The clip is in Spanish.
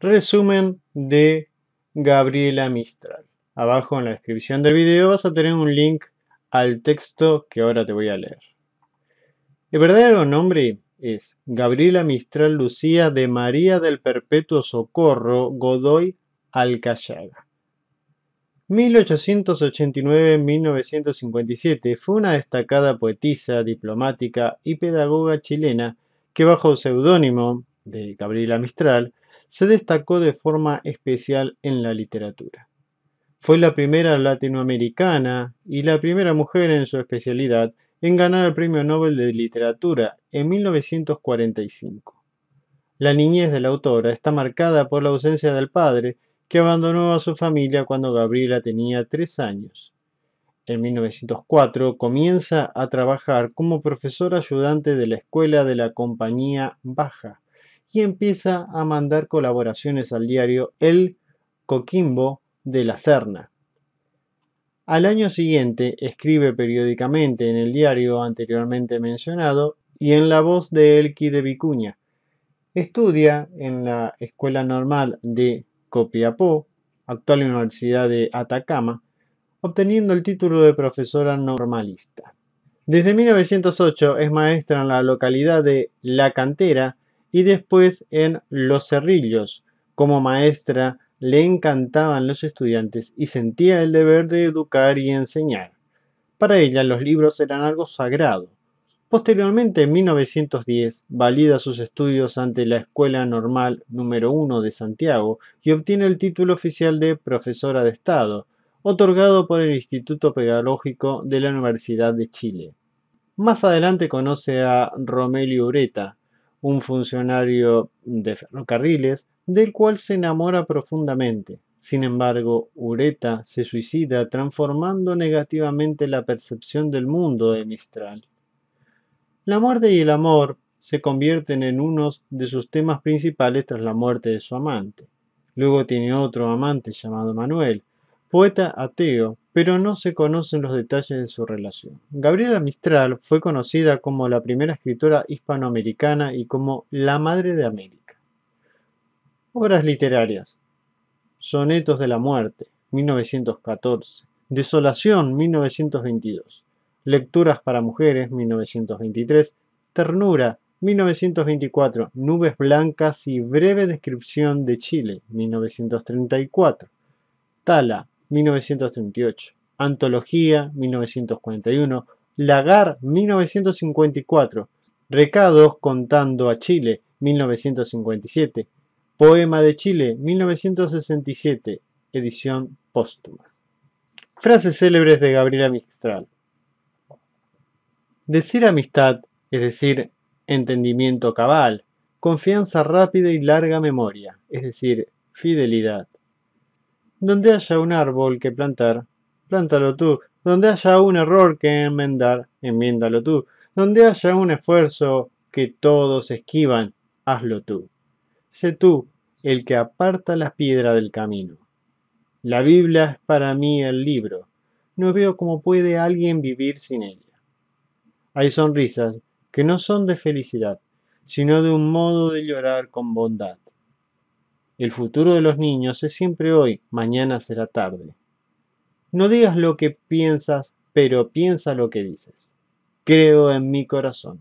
resumen de Gabriela Mistral. Abajo en la descripción del video vas a tener un link al texto que ahora te voy a leer. El verdadero nombre es Gabriela Mistral Lucía de María del Perpetuo Socorro Godoy Alcayaga. 1889-1957 fue una destacada poetisa, diplomática y pedagoga chilena que bajo el seudónimo de Gabriela Mistral se destacó de forma especial en la literatura. Fue la primera latinoamericana y la primera mujer en su especialidad en ganar el Premio Nobel de Literatura en 1945. La niñez de la autora está marcada por la ausencia del padre, que abandonó a su familia cuando Gabriela tenía tres años. En 1904 comienza a trabajar como profesor ayudante de la Escuela de la Compañía Baja, y empieza a mandar colaboraciones al diario El Coquimbo de la Serna. Al año siguiente escribe periódicamente en el diario anteriormente mencionado y en La Voz de Elqui de Vicuña. Estudia en la Escuela Normal de Copiapó, actual Universidad de Atacama, obteniendo el título de profesora normalista. Desde 1908 es maestra en la localidad de La Cantera y después en Los Cerrillos. Como maestra le encantaban los estudiantes y sentía el deber de educar y enseñar. Para ella los libros eran algo sagrado. Posteriormente, en 1910, valida sus estudios ante la Escuela Normal número 1 de Santiago y obtiene el título oficial de profesora de Estado, otorgado por el Instituto Pedagógico de la Universidad de Chile. Más adelante conoce a Romelio Ureta, un funcionario de ferrocarriles, del cual se enamora profundamente. Sin embargo, Ureta se suicida transformando negativamente la percepción del mundo de Mistral. La muerte y el amor se convierten en unos de sus temas principales tras la muerte de su amante. Luego tiene otro amante llamado Manuel, poeta ateo, pero no se conocen los detalles de su relación. Gabriela Mistral fue conocida como la primera escritora hispanoamericana y como la Madre de América. Obras literarias. Sonetos de la Muerte, 1914. Desolación, 1922. Lecturas para Mujeres, 1923. Ternura, 1924. Nubes Blancas y Breve Descripción de Chile, 1934. Tala, 1938, Antología, 1941, Lagar, 1954, Recados contando a Chile, 1957, Poema de Chile, 1967, edición póstuma. Frases célebres de Gabriela Mistral. Decir amistad, es decir, entendimiento cabal, confianza rápida y larga memoria, es decir, fidelidad. Donde haya un árbol que plantar, plántalo tú. Donde haya un error que enmendar, enmiéndalo tú. Donde haya un esfuerzo que todos esquivan, hazlo tú. Sé tú el que aparta las piedras del camino. La Biblia es para mí el libro. No veo cómo puede alguien vivir sin ella. Hay sonrisas que no son de felicidad, sino de un modo de llorar con bondad. El futuro de los niños es siempre hoy, mañana será tarde. No digas lo que piensas, pero piensa lo que dices. Creo en mi corazón.